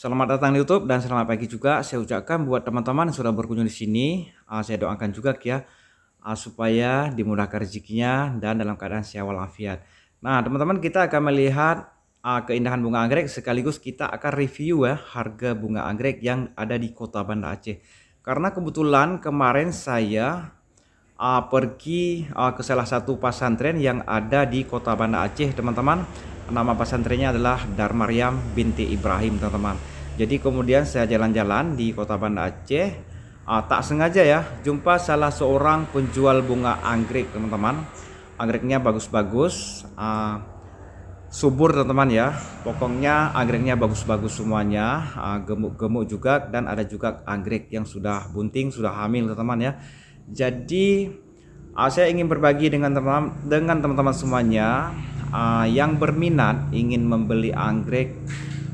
Selamat datang di YouTube dan selamat pagi juga saya ucapkan buat teman-teman yang sudah berkunjung di sini. Uh, saya doakan juga ya uh, supaya dimudahkan rezekinya dan dalam keadaan sehat walafiat. Nah, teman-teman kita akan melihat uh, keindahan bunga anggrek sekaligus kita akan review ya harga bunga anggrek yang ada di Kota Banda Aceh. Karena kebetulan kemarin saya uh, pergi uh, ke salah satu pesantren yang ada di kota Banda Aceh teman-teman nama pesantrennya adalah Darmaryam binti Ibrahim teman-teman jadi kemudian saya jalan-jalan di kota Banda Aceh uh, tak sengaja ya jumpa salah seorang penjual bunga anggrek teman-teman anggreknya bagus-bagus uh, subur teman-teman ya pokoknya anggreknya bagus-bagus semuanya gemuk-gemuk uh, juga dan ada juga anggrek yang sudah bunting sudah hamil teman-teman ya jadi uh, saya ingin berbagi dengan teman dengan teman-teman semuanya uh, yang berminat ingin membeli anggrek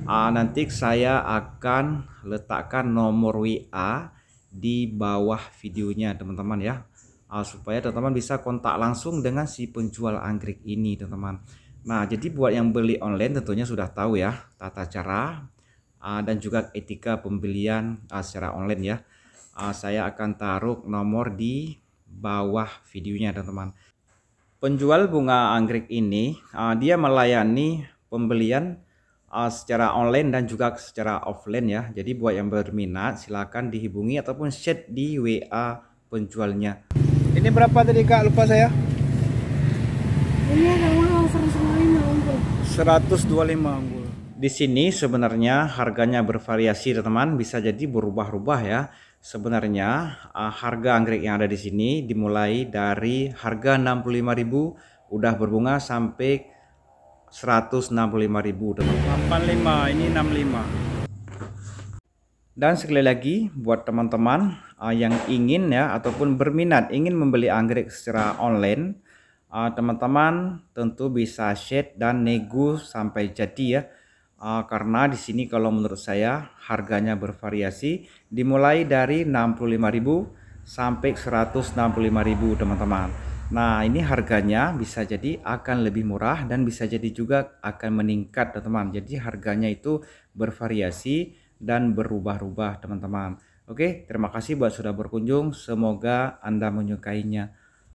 uh, nanti saya akan letakkan nomor WA di bawah videonya teman-teman ya uh, supaya teman-teman bisa kontak langsung dengan si penjual anggrek ini teman-teman nah jadi buat yang beli online tentunya sudah tahu ya tata cara uh, dan juga etika pembelian uh, secara online ya uh, saya akan taruh nomor di bawah videonya teman-teman penjual bunga anggrek ini uh, dia melayani pembelian uh, secara online dan juga secara offline ya jadi buat yang berminat silahkan dihubungi ataupun chat di WA penjualnya ini berapa tadi kak lupa saya ini ada 125 unggul 125 unggul di sini sebenarnya harganya bervariasi teman-teman, bisa jadi berubah-ubah ya. Sebenarnya uh, harga anggrek yang ada di sini dimulai dari harga 65.000 udah berbunga sampai 165.000 85 ini 65. Dan sekali lagi buat teman-teman uh, yang ingin ya ataupun berminat ingin membeli anggrek secara online eh, teman-teman uh, tentu bisa share dan nego sampai jadi ya uh, karena di sini kalau menurut saya harganya bervariasi dimulai dari 65.000 sampai 165.000 teman-teman. Nah, ini harganya bisa jadi akan lebih murah dan bisa jadi juga akan meningkat teman-teman. Jadi harganya itu bervariasi dan berubah-ubah teman-teman. Oke, terima kasih buat sudah berkunjung. Semoga Anda menyukainya.